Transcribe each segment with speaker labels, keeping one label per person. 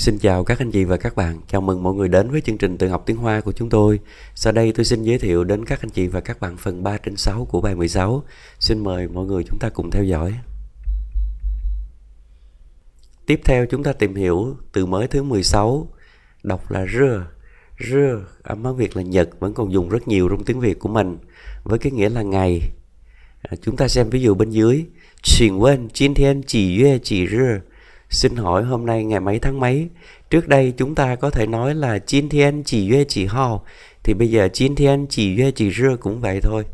Speaker 1: Xin chào các anh chị và các bạn, chào mừng mọi người đến với chương trình tự học tiếng Hoa của chúng tôi. Sau đây tôi xin giới thiệu đến các anh chị và các bạn phần 3 trên 6 của bài 16. Xin mời mọi người chúng ta cùng theo dõi. Tiếp theo chúng ta tìm hiểu từ mới thứ 16, đọc là rơ. Rơ, âm á Việt là Nhật, vẫn còn dùng rất nhiều trong tiếng Việt của mình, với cái nghĩa là ngày. À, chúng ta xem ví dụ bên dưới. Xin quên, 今天几月几日? Xin hỏi hôm nay ngày mấy tháng mấy? Trước đây chúng ta có thể nói là chín Thiên chỉ duy chỉ hao, thì bây giờ chín Thiên chỉ duy chỉ rưa cũng vậy thôi.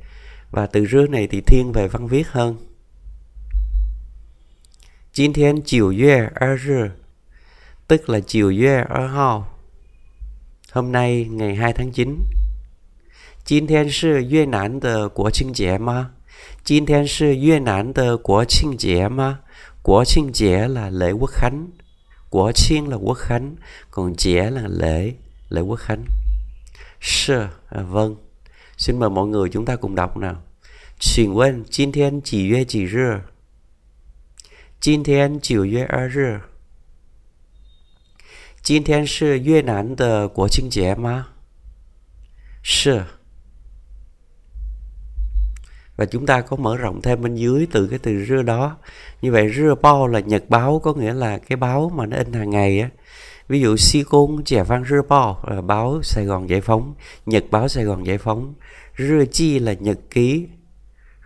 Speaker 1: Và từ rưa này thì thiên về văn viết hơn. chín Thiên chiều duy er rưa, tức là chiều duy er hao. Hôm nay ngày 2 tháng 9. chín Thiên sư Việt Nam de Quốc 庆节吗? Jin Thiên sư Việt Nam de Quốc 庆节吗? Của chiên trẻ là lễ quốc khánh Của chiên là quốc khánh Còn trẻ là lễ Lễ quốc khánh Sure, à, vâng Xin mời mọi người chúng ta cùng đọc nào Xin quên, chín Thiên chỉ yue chỉ rư chín Thiên chỉ yue a rư Jin Thiên sư Việt Nam 的国庆节吗？是。và chúng ta có mở rộng thêm bên dưới từ cái từ rưa đó như vậy rưa po là nhật báo có nghĩa là cái báo mà nó in hàng ngày á ví dụ si côn trẻ văn rưa po là báo sài gòn giải phóng nhật báo sài gòn giải phóng rưa chi là nhật ký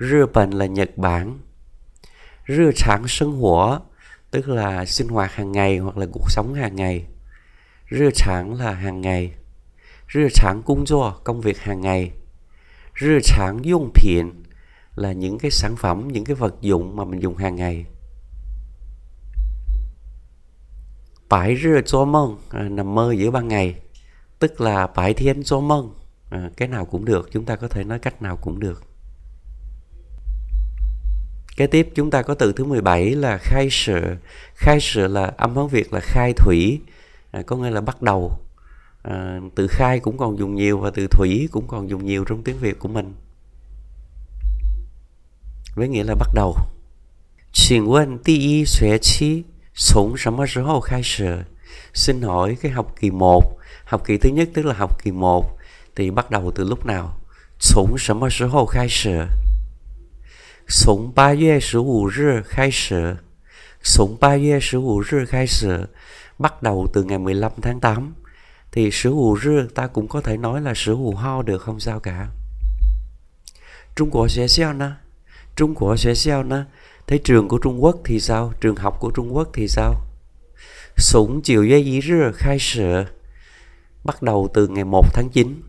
Speaker 1: rưa bệnh là nhật bản rưa sản sân hủa tức là sinh hoạt hàng ngày hoặc là cuộc sống hàng ngày rưa sản là hàng ngày rưa sản cung do công việc hàng ngày rưa sản dùng phiện là những cái sản phẩm những cái vật dụng mà mình dùng hàng ngày bãi rưa cho mông à, nằm mơ giữa ban ngày tức là bãi thiên cho mông à, cái nào cũng được chúng ta có thể nói cách nào cũng được Kế tiếp chúng ta có từ thứ 17 là khai sự. Khai sự là âm hán Việt là khai thủy, à, có nghĩa là bắt đầu. từ khai cũng còn dùng nhiều và từ thủy cũng còn dùng nhiều trong tiếng Việt của mình với nghĩa là bắt đầu. Xin quên ti y xuế chi sống sắm mà rô hô khai sở. Xin hỏi cái học kỳ 1, học kỳ thứ nhất tức là học kỳ 1 thì bắt đầu từ lúc nào? Sống sắm mà rô hô khai sở. Sống 3月15日开始。Sống 3月15日开始 bắt đầu từ ngày 15 tháng 8 thì sử hù rư ta cũng có thể nói là sử hù ho được không sao cả. Trung Quốc sẽ sao nè? Trung Quốc sẽ sao na Thế trường của Trung Quốc thì sao? Trường học của Trung Quốc thì sao? Sủng chiều giấy dĩ rưa khai sở bắt đầu từ ngày 1 tháng 9.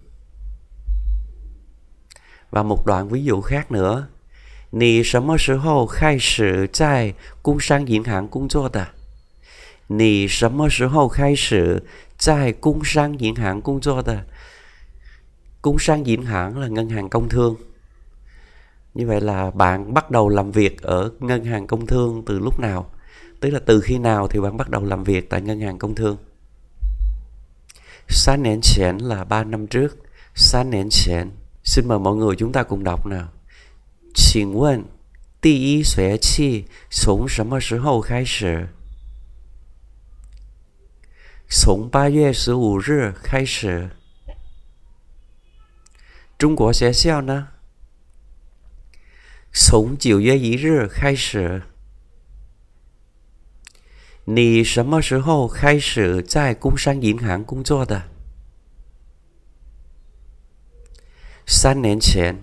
Speaker 1: Và một đoạn ví dụ khác nữa. Nì sớm mơ sở hồ khai sử tại cung sang diễn hãng cung chô ta. Nì sớm mơ sở hồ khai sử tại cung sang diễn hãng cung chô ta. Cung sang diễn hãng là ngân hàng công thương như vậy là bạn bắt đầu làm việc ở ngân hàng công thương từ lúc nào tức là từ khi nào thì bạn bắt đầu làm việc tại ngân hàng công thương sáng nén chén là 3 năm trước sáng nén chén Xin mời mọi người chúng ta cùng đọc nào quên xin 问第一学期从什么时候开始从8月15 nào 从九月一日开始，你什么时候开始在工商银行工作的？三年前。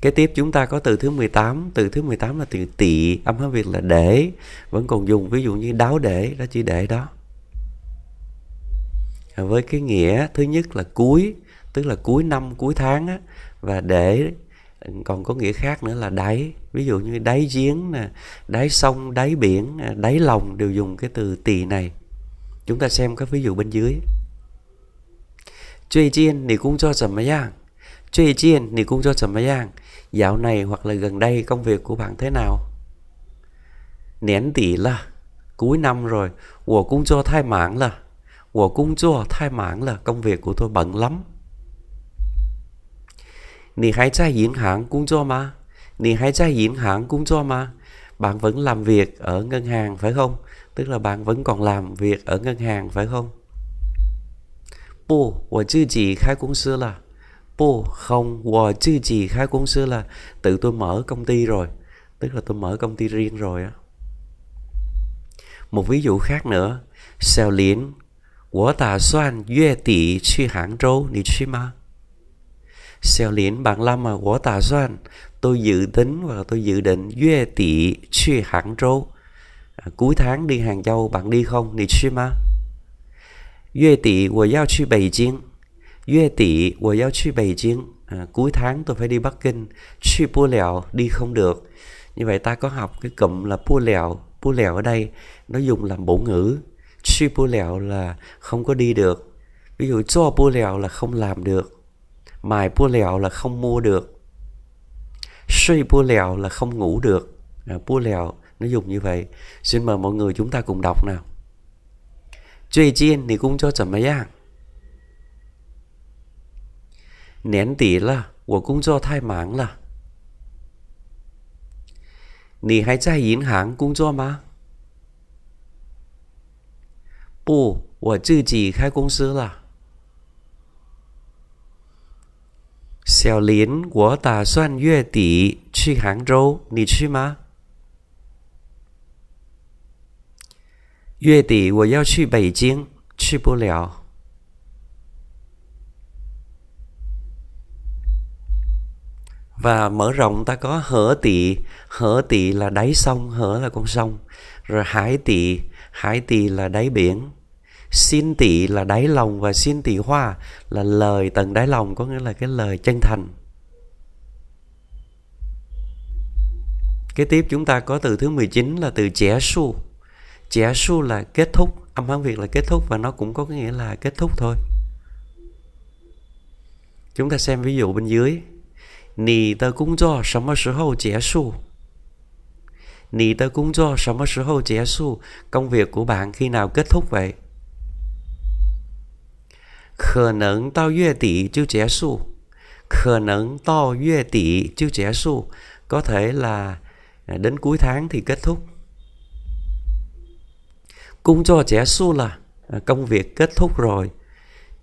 Speaker 1: Kế tiếp chúng ta có từ thứ 18, từ thứ 18 là từ tỵ, âm hán Việt là để, vẫn còn dùng ví dụ như đáo để, đó chỉ để đó. Với cái nghĩa thứ nhất là cuối, tức là cuối năm, cuối tháng á, và để còn có nghĩa khác nữa là đáy ví dụ như đáy giếng nè đáy sông đáy biển đáy lòng đều dùng cái từ tỳ này chúng ta xem các ví dụ bên dưới Chơi chiên thì cũng cho trầm giang Chơi chiên thì cũng cho trầm giang Dạo này hoặc là gần đây công việc của bạn thế nào Nén tỷ là Cuối năm rồi Của cũng cho thai mảng là Của cũng cho thai mảng là Công việc của tôi bận lắm 你还在银行工作吗? Nì hãy ra diễn hãng cũng cho mà Bạn vẫn làm việc ở ngân hàng phải không? Tức là bạn vẫn còn làm việc ở ngân hàng phải không? Bù, của chư chỉ khai công sư là Bù, không, của chư chỉ khai công sư là Tự tôi mở công ty rồi Tức là tôi mở công ty riêng rồi á Một ví dụ khác nữa Xeo liễn Của ta soan yue tỷ 去杭州你去吗 bạn Lâm mà của tà soan tôi dự tính và tôi dự định duy tỷ 去 Hàng Châu à, cuối tháng đi Hàng Châu bạn đi không đi chứ mà Yue tỷ của giao 去 Bắc Kinh Yue tỷ của giao 去 Bắc Kinh à, cuối tháng tôi phải đi Bắc đi không được như vậy ta có học cái cụm là bu lẹo bu lẹo ở đây nó dùng làm bổ ngữ suy bu lẹo là không có đi được ví dụ cho bu lẹo là không làm được mài bua lèo là không mua được suy bua lèo là không ngủ được à, bua lẹo nó dùng như vậy xin mời mọi người chúng ta cùng đọc nào Chơi chiên thì cũng cho chậm mấy dạng Nén tỉ là Của cũng cho thai máng là Nì hay trai yến hãng cũng cho mà Bù, của chư chỉ khai công sư là 小林，我打算月底去杭州，你去吗？月底我要去北京，去不了。Và mở rộng ta có hở tỵ, hở tỵ là đáy sông, hở là con sông, rồi hải tỵ, hải tỵ là đáy biển. Xin tị là đáy lòng và xin tị hoa là lời tận đáy lòng có nghĩa là cái lời chân thành. Kế tiếp chúng ta có từ thứ 19 là từ trẻ su. Trẻ su là kết thúc, âm hán Việt là kết thúc và nó cũng có nghĩa là kết thúc thôi. Chúng ta xem ví dụ bên dưới. Nì tờ cung do sắm mà sở hậu trẻ su. Nì tờ cung do sắm mà sở hậu trẻ su. Công việc của bạn khi nào kết thúc vậy? 可能到月底就结束，可能到月底就结束，có thể là à, đến cuối tháng thì kết thúc. Cũng cho trẻ su là à, công việc kết thúc rồi.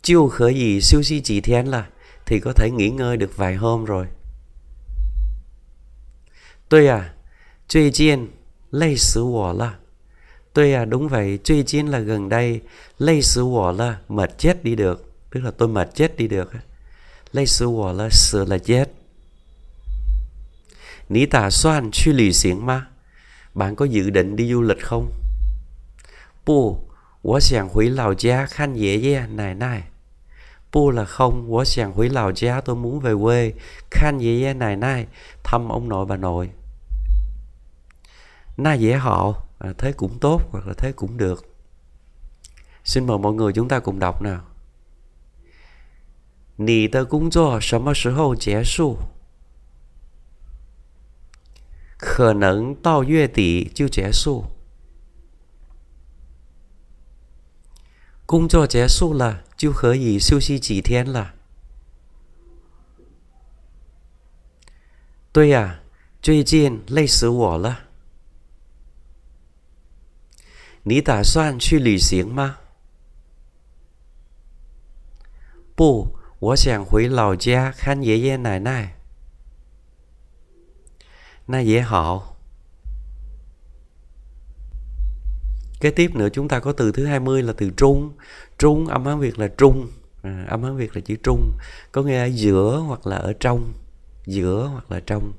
Speaker 1: chưa khởi gì siêu si chỉ thiên là thì có thể nghỉ ngơi được vài hôm rồi. Tôi à, truy chiên, lây sử hỏa là. Tôi à, đúng vậy, truy chiên là gần đây, lây sử hỏa là mệt chết đi được tức là tôi mệt chết đi được lấy sư hòa là sư là chết Nĩ tà soan suy lì xiển ma Bạn có dự định đi du lịch không? Bù, 我想回老家看爷爷奶奶. Bù là không, tôi muốn về quê, dễ này khan 爷爷奶奶, thăm ông nội bà nội. Na dễ họ, à, thế cũng tốt hoặc là thế cũng được. Xin mời mọi người chúng ta cùng đọc nào. 你的工作什么时候结束？可能到月底就结束。工作结束了就可以休息几天了。对呀，最近累死我了。你打算去旅行吗？不。我想回老家看爷爷奶奶。那也好. Kế tiếp nữa chúng ta có từ thứ 20 là từ trung. Trung âm Hán Việt là trung. À, âm Hán Việt là chữ trung. Có nghĩa là giữa hoặc là ở trong. Giữa hoặc là trong.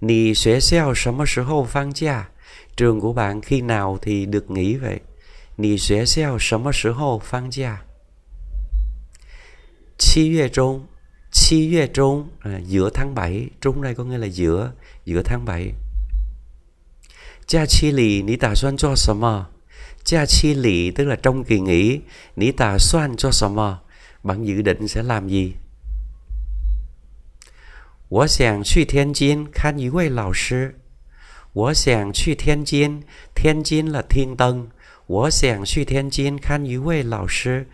Speaker 1: Nì xuế xeo sớm sớ hô phang cha. Trường của bạn khi nào thì được nghỉ vậy? Nì xuế xeo sớm sớ hô phang cha. 七月中七月中 à, giữa tháng 7 trung này có nghĩa là giữa giữa tháng 7 Gia chi lì ní tả soan cho sầm mờ chi lì tức là trong kỳ nghỉ Ní tả soan cho sầm Bạn dự định sẽ làm gì? 我想去天津看一位老师。我想去天津，天津 là Thiên Tân. 我想去天津看一位老师。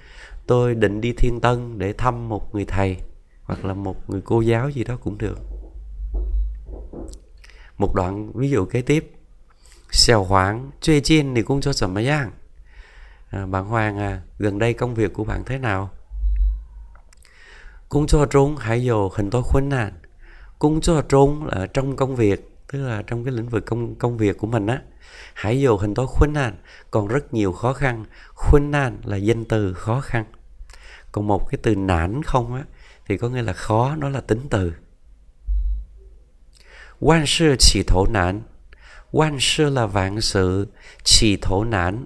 Speaker 1: tôi định đi thiên tân để thăm một người thầy hoặc là một người cô giáo gì đó cũng được một đoạn ví dụ kế tiếp xèo hoảng chơi chiên thì cũng cho sầm mấy giang à, bạn hoàng à gần đây công việc của bạn thế nào cũng cho trốn hãy dù hình tôi khuyến nạn à. cũng cho trốn là trong công việc tức là trong cái lĩnh vực công công việc của mình á hãy dù hình tôi khuyến nạn à. còn rất nhiều khó khăn khuyến nạn là danh từ khó khăn còn một cái từ nản không á thì có nghĩa là khó nó là tính từ quan sư chỉ thổ nản quan sư là vạn sự chỉ thổ nản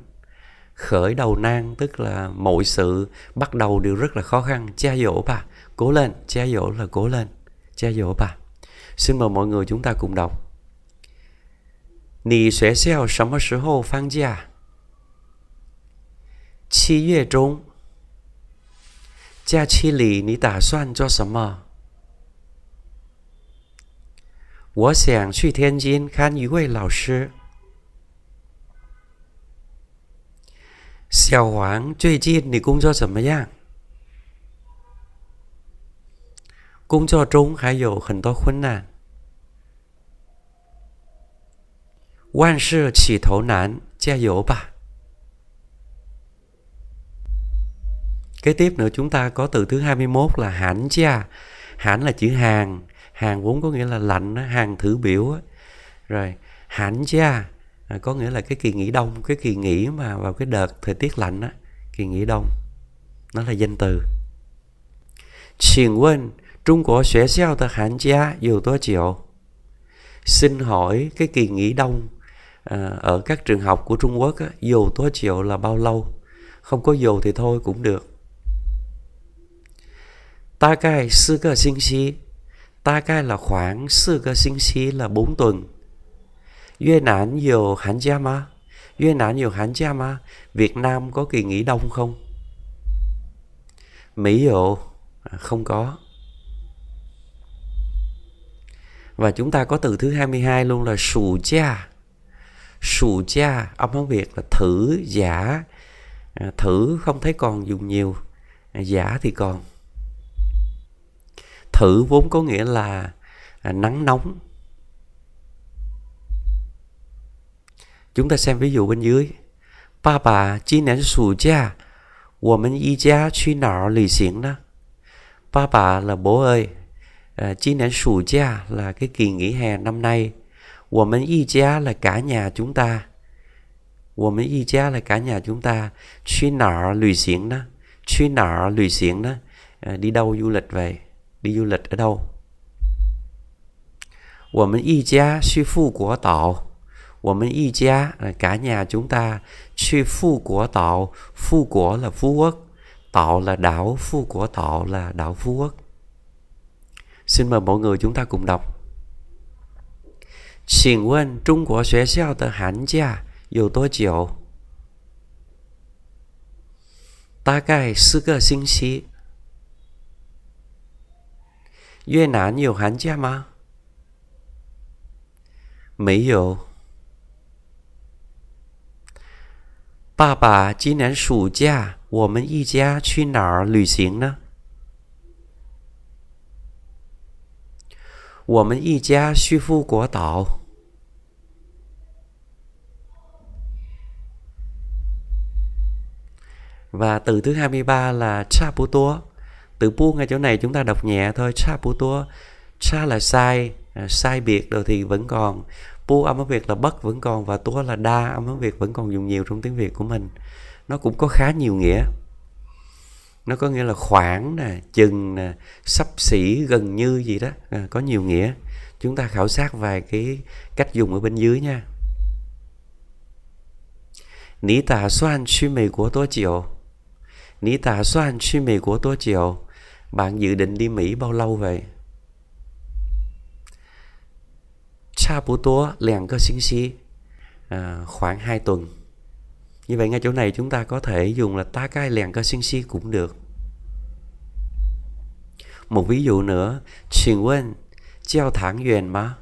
Speaker 1: khởi đầu nan tức là mọi sự bắt đầu đều rất là khó khăn cha dỗ bà cố lên cha dỗ là cố lên cha dỗ bà xin mời mọi người chúng ta cùng đọc 你学校什么时候放假？七月中。假期里你打算做什么？我想去天津看一位老师。小黄，最近你工作怎么样？工作中还有很多困难。万事起头难，加油吧！Kế tiếp nữa chúng ta có từ thứ 21 là hãn cha. À? Hãn là chữ hàng, hàng vốn có nghĩa là lạnh, hàng thử biểu. Rồi, hãn cha à? à, có nghĩa là cái kỳ nghỉ đông, cái kỳ nghỉ mà vào cái đợt thời tiết lạnh á, kỳ nghỉ đông. Nó là danh từ. Xin quên, Trung Quốc sẽ sao ta hãn cha dù tối chiều Xin hỏi cái kỳ nghỉ đông ở các trường học của Trung Quốc á, dù tối chiều là bao lâu? Không có dù thì thôi cũng được 大概四个星期，大概了 khoảng tuần. Việt Nam có kỳ nghỉ đông không? Mỹ ồ, à, không có. Và chúng ta có từ thứ 22 luôn là sù cha. Sù cha, âm hán Việt là thử, giả. À, thử không thấy còn dùng nhiều, à, giả thì còn thử vốn có nghĩa là à, nắng nóng chúng ta xem ví dụ bên dưới ba bà chi nén sủ cha của mình y cha truy nọ lì xiển đó ba bà là bố ơi à, chi nén sủ cha là cái kỳ nghỉ hè năm nay của mình y cha là cả nhà chúng ta của mình y cha là cả nhà chúng ta truy nọ lì xiển đó truy nọ lì xiển đó à, đi đâu du lịch về đi du lịch ở đâu 我们一家去富国岛。我们一家 là cả nhà chúng ta. 去富国岛，富国 là Phú Quốc, tạo là đảo, Phú Quốc tạo là đảo Phú Quốc. Xin mời mọi người chúng ta cùng đọc. 请问中国学校的寒假有多久？大概四个星期。越南有寒假吗？没有。爸爸，今年暑假我们一家去哪儿旅行呢？我们一家去富国岛。Và từ thứ là từ pu ngay chỗ này chúng ta đọc nhẹ thôi sa pu tua sa là sai à, sai biệt rồi thì vẫn còn pu âm ở việt là bất vẫn còn và tua là đa âm ở việt vẫn còn dùng nhiều trong tiếng việt của mình nó cũng có khá nhiều nghĩa nó có nghĩa là khoảng nè chừng nè sắp xỉ gần như gì đó à, có nhiều nghĩa chúng ta khảo sát vài cái cách dùng ở bên dưới nha Nǐ tà soàn qu mì của tố chiều Nǐ tà soàn qu mì của tố chiều bạn dự định đi Mỹ bao lâu vậy? cơ 差不多两个星期 à, khoảng 2 tuần như vậy ngay chỗ này chúng ta có thể dùng là ta cai lèn cơ sinh si cũng được một ví dụ nữa xin quên treo thẳng duyền mà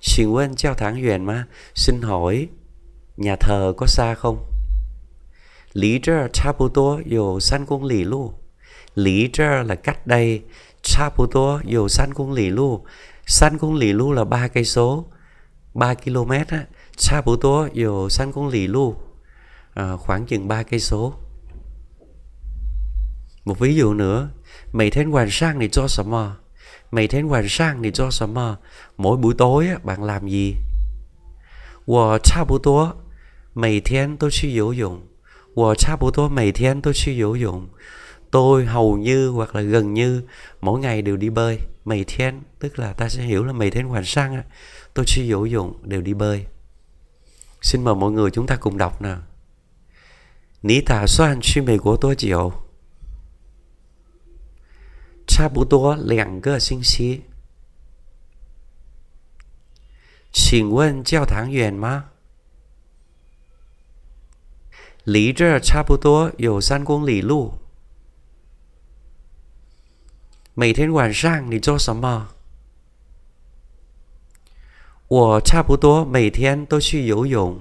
Speaker 1: xin quên treo thẳng duyền mà xin hỏi nhà thờ có xa không lý trơ cha bù tô lý trơ là cách đây xa bù tố dù san cung lì lu san cung lì lu là ba cây số 3 km á xa bù tố dù san cung lì lu à, khoảng chừng 3 cây số một ví dụ nữa mày đến hoàng sang thì cho sầm mờ mày đến hoàng sang thì cho sầm mờ mỗi buổi tối á, bạn làm gì 我差不多每天都去游泳。我差不多每天都去游泳。tôi hầu như hoặc là gần như mỗi ngày đều đi bơi mày thiên tức là ta sẽ hiểu là mày thiên hoàn sang tôi sử dỗ dụng đều đi bơi xin mời mọi người chúng ta cùng đọc nào Ní tả soạn suy mì của tôi chiều Cha bố tôi lẻng cơ sinh xí Xin quân giao tháng yuan mà Lý trơ cha bố tôi 有三公里路每天晚上你做什么？我差不多每天都去游泳。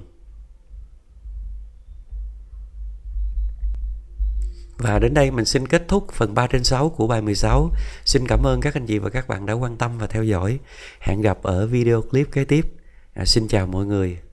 Speaker 1: Và đến đây mình xin kết thúc phần 3 trên 6 của bài 16. Xin cảm ơn các anh chị và các bạn đã quan tâm và theo dõi. Hẹn gặp ở video clip kế tiếp. À, xin chào mọi người.